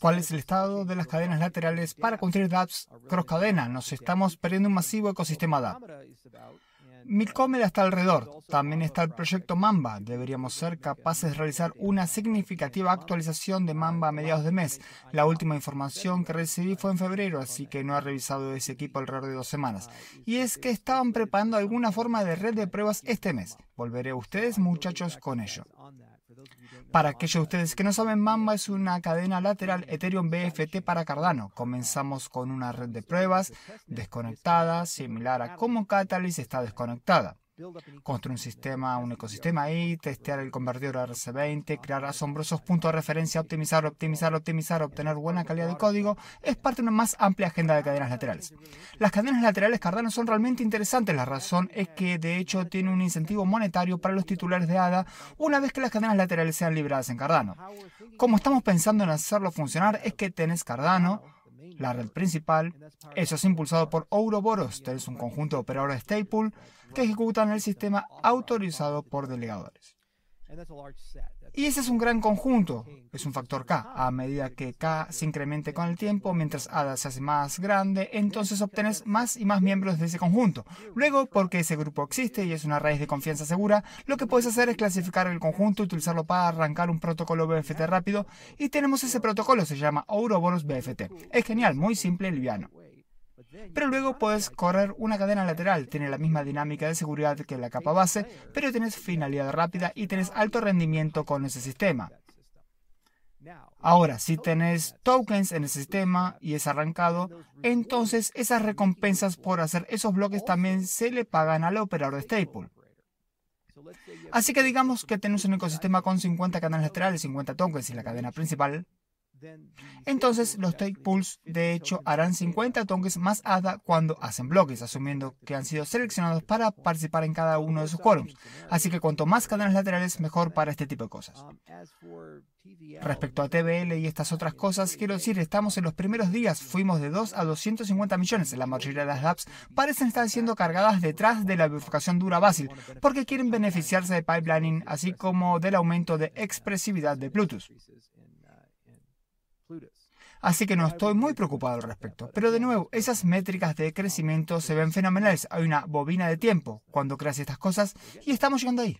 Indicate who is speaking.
Speaker 1: cuál es el estado de las cadenas laterales para construir dApps cross cadena. Nos estamos perdiendo un masivo ecosistema dApp. Milcomeda está alrededor. También está el proyecto Mamba. Deberíamos ser capaces de realizar una significativa actualización de Mamba a mediados de mes. La última información que recibí fue en febrero, así que no he revisado ese equipo alrededor de dos semanas. Y es que estaban preparando alguna forma de red de pruebas este mes. Volveré a ustedes, muchachos, con ello. Para aquellos de ustedes que no saben, Mamba es una cadena lateral Ethereum BFT para Cardano. Comenzamos con una red de pruebas desconectada, similar a cómo Catalyst está desconectada construir un sistema, un ecosistema ahí, testear el convertidor RC20, crear asombrosos puntos de referencia, optimizar, optimizar, optimizar, obtener buena calidad de código, es parte de una más amplia agenda de cadenas laterales. Las cadenas laterales Cardano son realmente interesantes, la razón es que de hecho tiene un incentivo monetario para los titulares de ADA una vez que las cadenas laterales sean liberadas en Cardano. Como estamos pensando en hacerlo funcionar es que tenés Cardano, la red principal, eso es impulsado por Ouroboros, tenés un conjunto de operadores de Staple, que ejecutan el sistema autorizado por delegadores. Y ese es un gran conjunto, es un factor K. A medida que K se incremente con el tiempo, mientras ADA se hace más grande, entonces obtenes más y más miembros de ese conjunto. Luego, porque ese grupo existe y es una raíz de confianza segura, lo que puedes hacer es clasificar el conjunto, utilizarlo para arrancar un protocolo BFT rápido, y tenemos ese protocolo, se llama Ouroboros BFT. Es genial, muy simple y liviano. Pero luego puedes correr una cadena lateral, tiene la misma dinámica de seguridad que la capa base, pero tienes finalidad rápida y tienes alto rendimiento con ese sistema. Ahora, si tenés tokens en el sistema y es arrancado, entonces esas recompensas por hacer esos bloques también se le pagan al operador de Staple. Así que digamos que tenés un ecosistema con 50 cadenas laterales, 50 tokens en la cadena principal entonces los take pools de hecho harán 50 tokens más ADA cuando hacen bloques, asumiendo que han sido seleccionados para participar en cada uno de sus quórums. Así que cuanto más cadenas laterales, mejor para este tipo de cosas. Respecto a TBL y estas otras cosas, quiero decir, estamos en los primeros días, fuimos de 2 a 250 millones. La mayoría de las dApps parecen estar siendo cargadas detrás de la bifurcación dura básica, porque quieren beneficiarse de pipelining, así como del aumento de expresividad de Bluetooth. Así que no estoy muy preocupado al respecto. Pero de nuevo, esas métricas de crecimiento se ven fenomenales. Hay una bobina de tiempo cuando creas estas cosas y estamos llegando ahí.